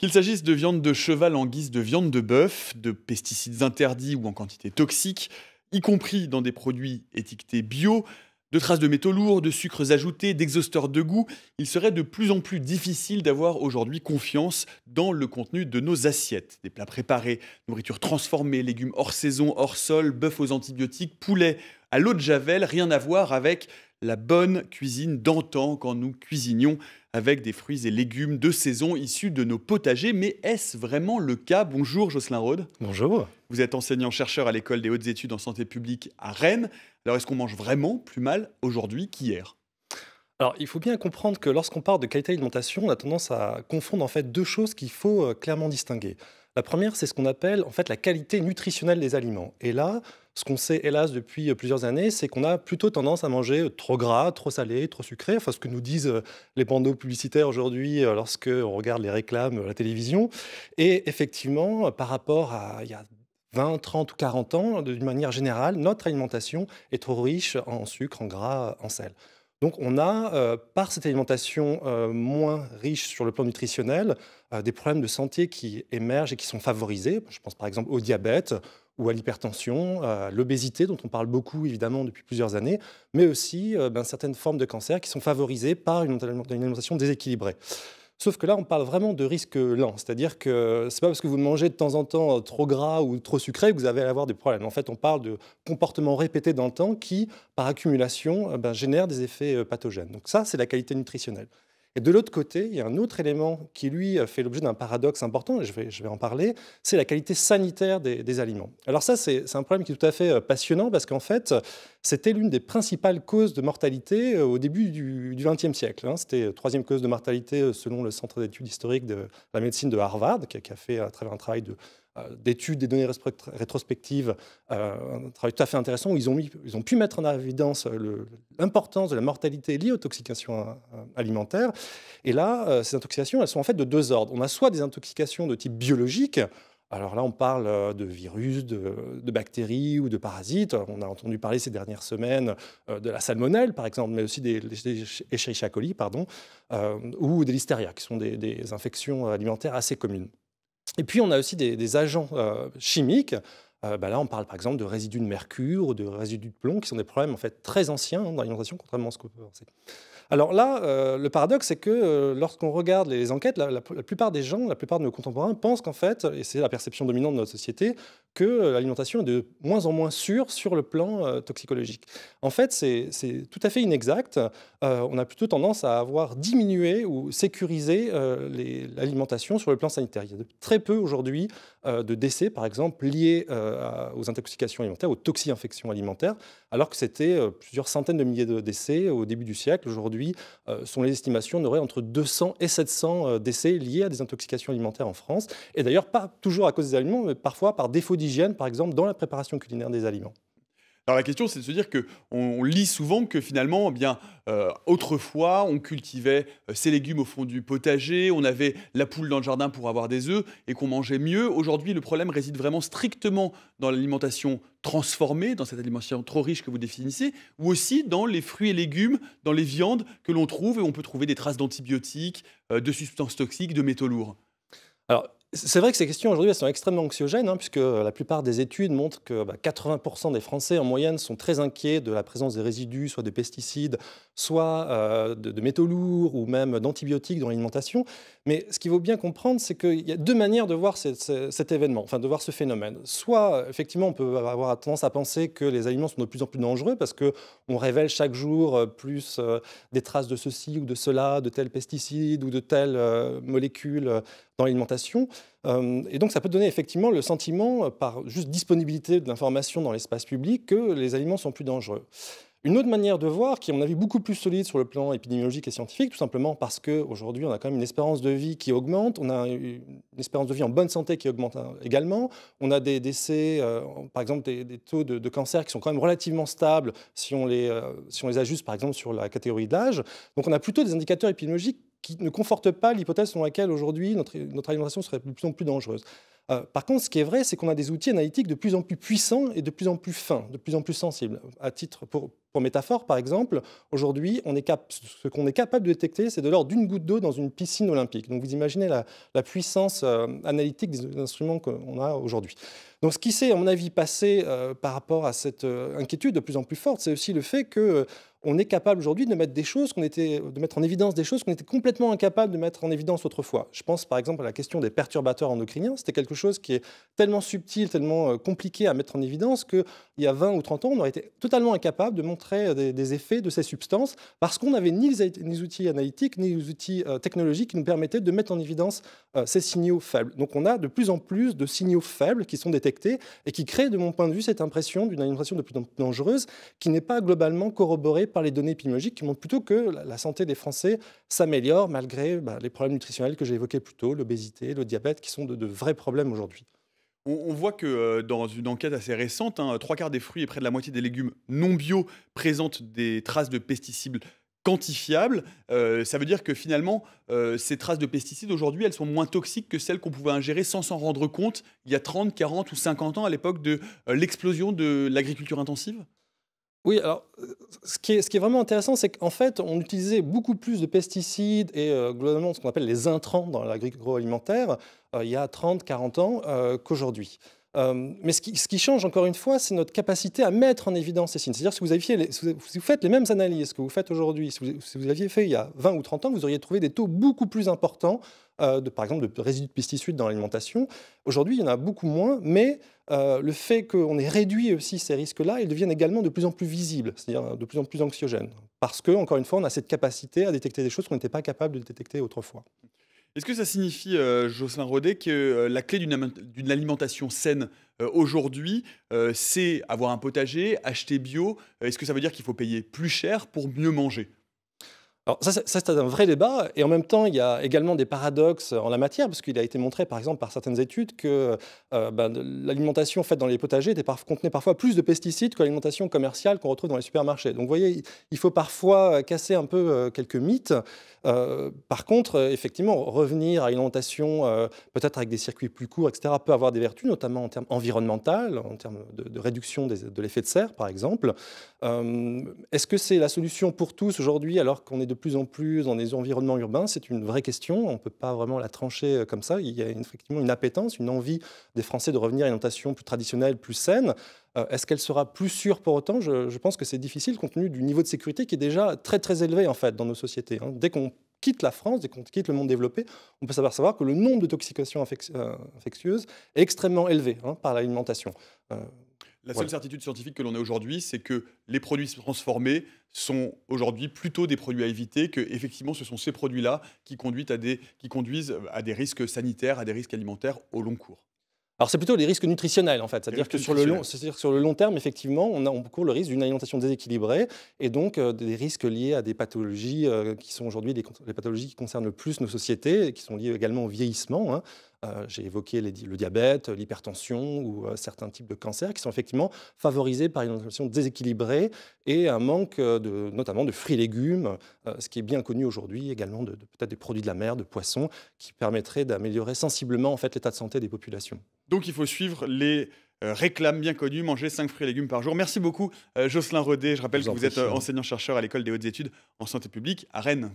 Qu'il s'agisse de viande de cheval en guise de viande de bœuf, de pesticides interdits ou en quantité toxique, y compris dans des produits étiquetés bio, de traces de métaux lourds, de sucres ajoutés, d'exhausteurs de goût, il serait de plus en plus difficile d'avoir aujourd'hui confiance dans le contenu de nos assiettes. Des plats préparés, nourriture transformée, légumes hors saison, hors sol, bœuf aux antibiotiques, poulet à l'eau de javel, rien à voir avec la bonne cuisine d'antan quand nous cuisinions avec des fruits et légumes de saison issus de nos potagers. Mais est-ce vraiment le cas Bonjour Jocelyn Rode. Bonjour. Vous êtes enseignant-chercheur à l'école des hautes études en santé publique à Rennes. Alors est-ce qu'on mange vraiment plus mal aujourd'hui qu'hier alors, il faut bien comprendre que lorsqu'on parle de qualité d'alimentation, on a tendance à confondre en fait deux choses qu'il faut euh, clairement distinguer. La première, c'est ce qu'on appelle en fait la qualité nutritionnelle des aliments. Et là, ce qu'on sait hélas depuis euh, plusieurs années, c'est qu'on a plutôt tendance à manger euh, trop gras, trop salé, trop sucré. Enfin, ce que nous disent euh, les panneaux publicitaires aujourd'hui lorsque on regarde les réclames à la télévision. Et effectivement, par rapport à il y a 20, 30 ou 40 ans, d'une manière générale, notre alimentation est trop riche en sucre, en gras, en sel. Donc on a, euh, par cette alimentation euh, moins riche sur le plan nutritionnel, euh, des problèmes de santé qui émergent et qui sont favorisés. Je pense par exemple au diabète ou à l'hypertension, l'obésité dont on parle beaucoup évidemment depuis plusieurs années, mais aussi ben, certaines formes de cancer qui sont favorisées par une alimentation déséquilibrée. Sauf que là, on parle vraiment de risque lent, c'est-à-dire que ce n'est pas parce que vous mangez de temps en temps euh, trop gras ou trop sucré que vous allez avoir des problèmes. En fait, on parle de comportements répétés dans le temps qui, par accumulation, euh, ben, génèrent des effets euh, pathogènes. Donc ça, c'est la qualité nutritionnelle. Et de l'autre côté, il y a un autre élément qui, lui, fait l'objet d'un paradoxe important, et je vais, en parler, c'est la qualité sanitaire des, aliments. Alors ça, c'est un problème qui est tout à fait euh, passionnant, parce qu'en fait, c'était l'une des principales causes de mortalité euh, au début du XXe siècle. Hein. C'était C'était euh, troisième cause de mortalité selon le Centre d'études historiques de la médecine de Harvard, qui a fait à travers un travail de euh, d'études, des données rétrospectives, euh, un travail tout à fait intéressant où ils ont, pu mettre en évidence l'importance de la mortalité liée aux intoxications euh, alimentaires. Et là, ces intoxications, elles sont en fait de deux ordres. On a soit des intoxications de type biologique, alors là, on parle de virus, de, bactéries ou de parasites. On a entendu parler ces dernières semaines de la salmonelle, par exemple, mais aussi des, des coli, pardon, ou des listeria, qui sont des infections alimentaires assez communes. Et puis, on a aussi des, agents euh, chimiques. Euh, bah là, on parle par exemple de résidus de mercure ou de résidus de plomb, qui sont des problèmes en fait très anciens dans l'alimentation, contrairement à ce qu'on peut penser. Alors là, euh, le paradoxe, c'est que lorsqu'on regarde les enquêtes, la, la, plupart des gens, la plupart de nos contemporains pensent qu'en fait, et c'est la perception dominante de notre société, que euh, l'alimentation est de moins en moins sûre sur le plan euh, toxicologique. En fait, c'est tout à fait inexact. Euh, on a plutôt tendance à avoir diminué ou sécurisé l'alimentation sur le plan sanitaire. Il y a très peu aujourd'hui de décès, par exemple, liés aux intoxications alimentaires, aux toxi-infections alimentaires, alors que c'était plusieurs centaines de milliers de décès au début du siècle. Aujourd'hui, sont les estimations, on aurait entre 200 et 700 décès liés à des intoxications alimentaires en France. Et d'ailleurs, pas toujours à cause des aliments, mais parfois par défaut d'hygiène, par exemple, dans la préparation culinaire des aliments. Alors la question, c'est de se dire que on lit souvent que finalement, eh bien euh, autrefois, on cultivait ses euh, légumes au fond du potager, on avait la poule dans le jardin pour avoir des œufs et qu'on mangeait mieux. Aujourd'hui, le problème réside vraiment strictement dans l'alimentation transformée, dans cette alimentation trop riche que vous définissez, ou aussi dans les fruits et légumes, dans les viandes que l'on trouve et on peut trouver des traces d'antibiotiques, euh, de substances toxiques, de métaux lourds. Alors c'est vrai que ces questions aujourd'hui, sont extrêmement anxiogènes, hein, puisque euh, la plupart des études montrent que 80% bah, des Français en moyenne sont très inquiets de la présence des résidus, soit des pesticides, soit euh, de, métaux lourds ou même d'antibiotiques dans l'alimentation. Mais ce qu'il vaut bien comprendre, c'est qu'il y a deux manières de voir cet événement, enfin de voir ce phénomène. Soit, euh, effectivement, on peut avoir tendance à penser que les aliments sont de plus en plus dangereux parce qu'on révèle chaque jour plus des traces de ceci ou de cela, de tels pesticides ou de telles molécules, dans l'alimentation. Euh, et donc ça peut donner effectivement le sentiment, euh, par juste disponibilité de l'information dans l'espace public, que les aliments sont plus dangereux. Une autre manière de voir, qui est, a mon avis, beaucoup plus solide sur le plan épidémiologique et scientifique, tout simplement parce qu'aujourd'hui, on a quand même une espérance de vie qui augmente, on a une espérance de vie en bonne santé qui augmente hein, également, on a des décès, euh, par exemple, des, taux de, cancer qui sont quand même relativement stables si on, les, si on les ajuste, par exemple, sur la catégorie d'âge. Donc, on a plutôt des indicateurs épidémiologiques qui ne conforte pas l'hypothèse selon laquelle aujourd'hui notre, alimentation serait de plus en plus dangereuse. Euh, par contre, ce qui est vrai, c'est qu'on a des outils analytiques de plus en plus puissants et de plus en plus fins, de plus en plus sensibles. À titre, pour, métaphore, par exemple, aujourd'hui, ce qu'on est capable de détecter, c'est de l'ordre d'une goutte d'eau dans une piscine olympique. Donc vous imaginez la, puissance euh, analytique des, instruments qu'on a aujourd'hui. Donc ce qui s'est, à mon avis, passé euh, par rapport à cette inquiétude de plus en plus forte, c'est aussi le fait que on est capable aujourd'hui de mettre des choses qu'on était, de mettre en évidence des choses qu'on était complètement incapable de mettre en évidence autrefois. Je pense par exemple à la question des perturbateurs endocriniens. C'était quelque chose qui est tellement subtil, tellement euh, compliqué à mettre en évidence qu'il y a 20 ou 30 ans, on aurait été totalement incapable de montrer euh, des, des effets de ces substances parce qu'on n'avait ni, les outils analytiques ni les outils euh, technologiques qui nous permettaient de mettre en évidence ces signaux faibles. Donc on a de plus en plus de signaux faibles qui sont détectés et qui créent, de mon point de vue, cette impression d'une alimentation de plus en plus dangereuse qui n'est pas globalement corroborée par les données épidémiologiques qui montrent plutôt que la santé des Français s'améliore malgré bah, les problèmes nutritionnels que j'ai évoqués plus tôt, l'obésité, le diabète, qui sont de, vrais problèmes aujourd'hui. On, voit que euh, dans une enquête assez récente, hein, trois quarts des fruits et près de la moitié des légumes non bio présentent des traces de pesticides quantifiables. Euh, ça veut dire que finalement, euh, ces traces de pesticides aujourd'hui, elles sont moins toxiques que celles qu'on pouvait ingérer sans s'en rendre compte il y a 30, 40 ou 50 ans à l'époque de l'explosion de l'agriculture intensive oui, alors ce qui est, vraiment intéressant, c'est qu'en fait, on utilisait beaucoup plus de pesticides et euh, globalement ce qu'on appelle les intrants dans l'agroalimentaire alimentaire, euh, il y a 30-40 ans euh, qu'aujourd'hui. mais ce qui, change encore une fois, c'est notre capacité à mettre en évidence ces signes. C'est-à-dire si vous, aviez si vous faites les mêmes analyses que vous faites aujourd'hui, si vous, si vous aviez fait il y a 20 ou 30 ans, vous auriez trouvé des taux beaucoup plus importants euh, par exemple, de résidus de pesticides dans l'alimentation. Aujourd'hui, il y en a beaucoup moins, mais euh, le fait qu'on ait réduit aussi ces risques-là, ils deviennent également de plus en plus visibles, c'est-à-dire euh, de plus en plus anxiogènes. Parce que, encore une fois, on a cette capacité à détecter des choses qu'on n'était pas capable de détecter autrefois. Est-ce que ça signifie, Jocelyn Rodet, que la clé d'une alimentation saine aujourd'hui, c'est avoir un potager, acheter bio Est-ce que ça veut dire qu'il faut payer plus cher pour mieux manger alors ça, c'est un vrai débat, et en même temps, il y a également des paradoxes en la matière, parce qu'il a été montré, par exemple, par certaines études que euh, ben, l'alimentation faite dans les potagers était par, contenait parfois plus de pesticides que l'alimentation commerciale qu'on retrouve dans les supermarchés. Donc vous voyez, il faut parfois euh, casser un peu euh, quelques mythes. par contre, effectivement, revenir à l'alimentation, peut-être avec des circuits plus courts, etc., peut avoir des vertus, notamment en termes environnementaux, en termes de, réduction de l'effet de serre, par exemple. Est-ce que c'est la solution pour tous aujourd'hui, alors qu'on est de plus en plus dans des environnements urbains, c'est une vraie question. On ne peut pas vraiment la trancher euh, comme ça. Il y a effectivement une appétence, une envie des Français de revenir à une alimentation plus traditionnelle, plus saine. Euh, est-ce qu'elle sera plus sûre pour autant je, pense que c'est difficile compte tenu du niveau de sécurité qui est déjà très très élevé en fait dans nos sociétés. Hein. Dès qu'on quitte la France, dès qu'on quitte le monde développé, on peut savoir, que le nombre de toxications euh, infectieuses est extrêmement élevé hein, par l'alimentation. La seule certitude scientifique que l'on a aujourd'hui, c'est que les produits transformés sont aujourd'hui plutôt des produits à éviter, que effectivement ce sont ces produits-là qui, conduisent à des, euh, risques sanitaires, à des risques alimentaires au long cours. Alors c'est plutôt des risques nutritionnels en fait, c'est-à-dire que sur le long, terme effectivement, on, a, court le risque d'une alimentation déséquilibrée et donc euh, des risques liés à des pathologies euh, qui sont aujourd'hui les pathologies qui concernent le plus nos sociétés, et qui sont liées également au vieillissement. Hein. Euh, j'ai évoqué le diabète, l'hypertension ou euh, certains types de cancers qui sont effectivement favorisés par une alimentation déséquilibrée et un manque euh, notamment de fruits et légumes, ce qui est bien connu aujourd'hui également de, peut-être des produits de la mer, de poissons, qui permettraient d'améliorer sensiblement l'état de santé des populations. Donc il faut suivre les réclames bien connues, manger 5 fruits et légumes par jour. Merci beaucoup, Jocelyn Rodet. Je rappelle que vous êtes enseignant-chercheur à l'École des hautes études en santé publique à Rennes.